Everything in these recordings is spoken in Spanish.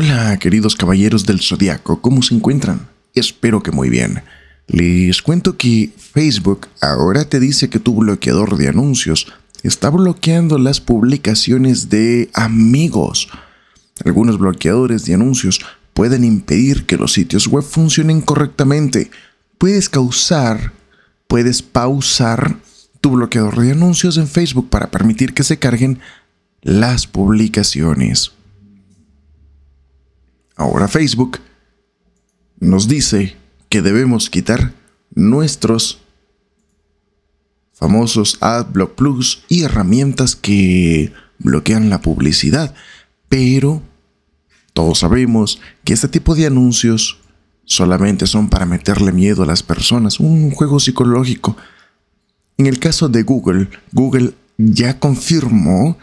Hola queridos caballeros del Zodiaco, ¿cómo se encuentran? Espero que muy bien. Les cuento que Facebook ahora te dice que tu bloqueador de anuncios está bloqueando las publicaciones de amigos. Algunos bloqueadores de anuncios pueden impedir que los sitios web funcionen correctamente. Puedes causar, puedes pausar tu bloqueador de anuncios en Facebook para permitir que se carguen las publicaciones. Ahora Facebook nos dice que debemos quitar nuestros famosos AdBlock Plus y herramientas que bloquean la publicidad. Pero todos sabemos que este tipo de anuncios solamente son para meterle miedo a las personas, un juego psicológico. En el caso de Google, Google ya confirmó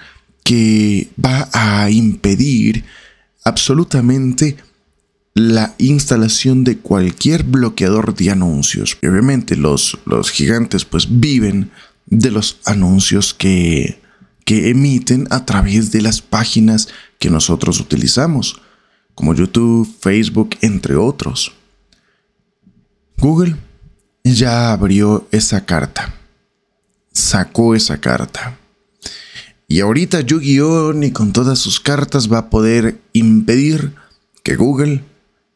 que va a impedir absolutamente la instalación de cualquier bloqueador de anuncios. Obviamente los, gigantes pues viven de los anuncios que emiten a través de las páginas que nosotros utilizamos, como YouTube, Facebook, entre otros. Google ya abrió esa carta, sacó esa carta. Y ahorita Yu-Gi-Oh! ni con todas sus cartas va a poder impedir que Google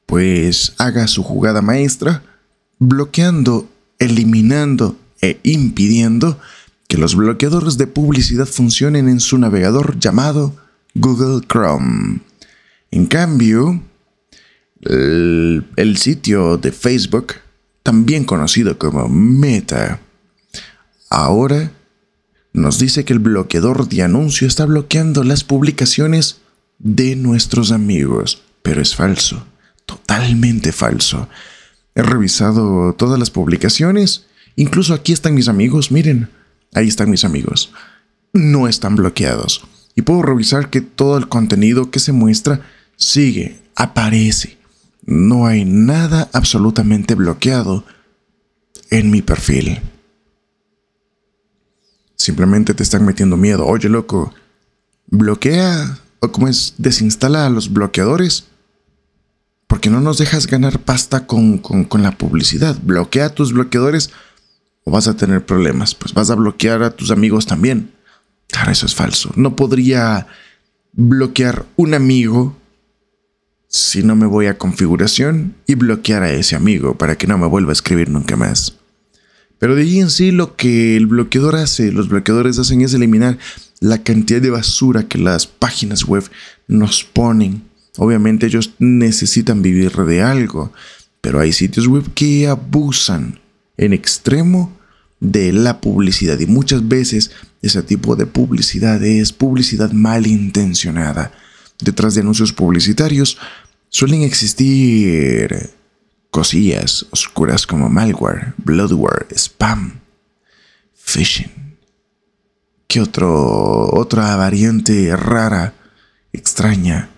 pues haga su jugada maestra bloqueando, eliminando e impidiendo que los bloqueadores de publicidad funcionen en su navegador llamado Google Chrome. En cambio, el, sitio de Facebook, también conocido como Meta, ahora nos dice que el bloqueador de anuncio está bloqueando las publicaciones de nuestros amigos, pero es falso, totalmente falso. He revisado todas las publicaciones, incluso aquí están mis amigos, miren, ahí están mis amigos. No están bloqueados y puedo revisar que todo el contenido que se muestra sigue, aparece. No hay nada absolutamente bloqueado en mi perfil. Simplemente te están metiendo miedo. Oye, loco, bloquea o como es, desinstala a los bloqueadores porque no nos dejas ganar pasta con, la publicidad. Bloquea a tus bloqueadores o vas a tener problemas. Pues vas a bloquear a tus amigos también. Claro, eso es falso. No podría bloquear un amigo si no me voy a configuración y bloquear a ese amigo para que no me vuelva a escribir nunca más. Pero de ahí en sí lo que el bloqueador hace, los bloqueadores hacen es eliminar la cantidad de basura que las páginas web nos ponen. Obviamente ellos necesitan vivir de algo, pero hay sitios web que abusan en extremo de la publicidad y muchas veces ese tipo de publicidad es publicidad malintencionada. Detrás de anuncios publicitarios suelen existir cosillas oscuras como malware, bloodware, spam, phishing. ¿Qué otro, otra variante rara, extraña,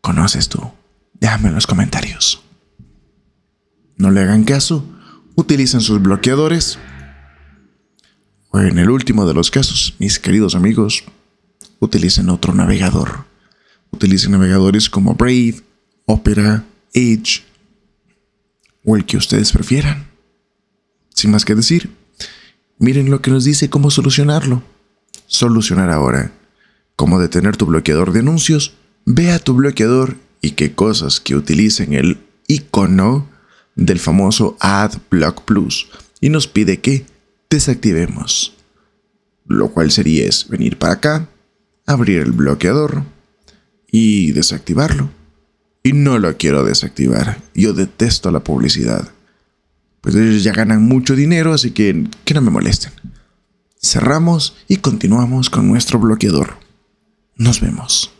conoces tú? Déjame en los comentarios. No le hagan caso, utilicen sus bloqueadores. O en el último de los casos, mis queridos amigos, utilicen otro navegador. Utilicen navegadores como Brave, Opera, Edge, o el que ustedes prefieran. Sin más que decir, miren lo que nos dice cómo solucionarlo. Solucionar ahora. Cómo detener tu bloqueador de anuncios. Ve a tu bloqueador y qué cosas que utilicen el icono del famoso AdBlock Plus y nos pide que desactivemos. Lo cual sería es venir para acá, abrir el bloqueador y desactivarlo. Y no lo quiero desactivar. Yo detesto la publicidad. Pues ellos ya ganan mucho dinero, así que que no me molesten. Cerramos y continuamos con nuestro bloqueador. Nos vemos.